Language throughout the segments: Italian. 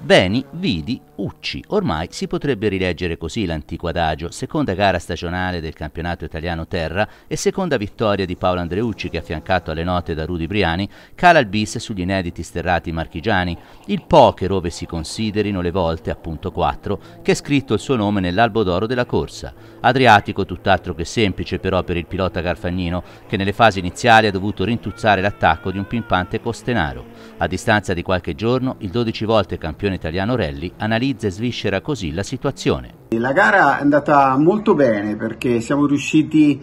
Veni, vidi, ucci. Ormai si potrebbe rileggere così l'antico adagio, seconda gara stagionale del campionato italiano terra e seconda vittoria di Paolo Andreucci che affiancato alle note da Rudy Briani cala il bis sugli inediti sterrati marchigiani, il poker ove si considerino le volte appunto 4 che è scritto il suo nome nell'albo d'oro della corsa. Adriatico tutt'altro che semplice però per il pilota Garfagnino che nelle fasi iniziali ha dovuto rintuzzare l'attacco di un pimpante Costenaro. A distanza di qualche giorno il 12 volte campione campione italiano rally analizza e sviscera così la situazione. La gara è andata molto bene perché siamo riusciti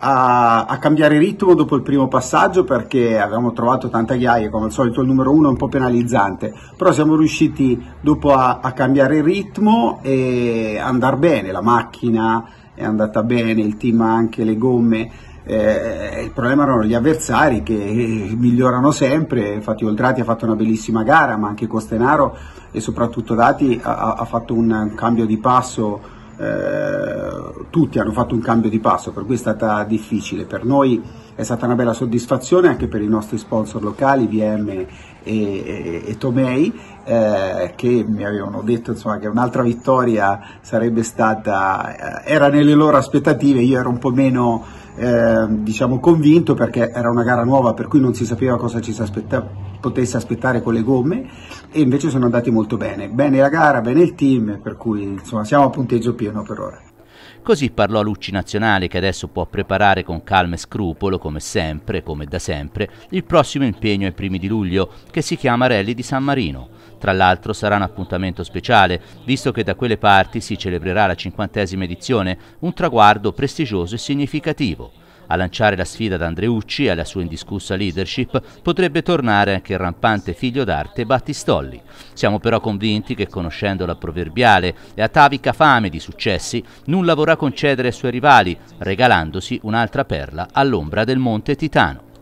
a, a, cambiare ritmo dopo il primo passaggio perché avevamo trovato tante ghiaie, come al solito il numero uno è un po' penalizzante, però siamo riusciti dopo a, a cambiare ritmo e andare bene, la macchina è andata bene, il team ha anche le gomme, eh, il problema erano gli avversari che eh, migliorano sempre, infatti Oldrati ha fatto una bellissima gara, ma anche Costenaro e soprattutto Dati ha, ha fatto un cambio di passo. Eh, tutti hanno fatto un cambio di passo, per cui è stata difficile. Per noi è stata una bella soddisfazione anche per i nostri sponsor locali, VM e, e, e Tomei, eh, che mi avevano detto insomma, che un'altra vittoria sarebbe stata, eh, era nelle loro aspettative, io ero un po' meno eh, diciamo convinto perché era una gara nuova per cui non si sapeva cosa ci si aspettava potesse aspettare con le gomme e invece sono andati molto bene. Bene la gara, bene il team, per cui insomma siamo a punteggio pieno per ora. Così parlò Lucci Nazionale che adesso può preparare con calma e scrupolo, come sempre, come da sempre, il prossimo impegno ai primi di luglio, che si chiama Rally di San Marino. Tra l'altro sarà un appuntamento speciale, visto che da quelle parti si celebrerà la cinquantesima edizione, un traguardo prestigioso e significativo. A lanciare la sfida ad Andreucci e alla sua indiscussa leadership potrebbe tornare anche il rampante figlio d'arte Battistolli. Siamo però convinti che conoscendo la proverbiale e atavica fame di successi, nulla vorrà concedere ai suoi rivali, regalandosi un'altra perla all'ombra del Monte Titano.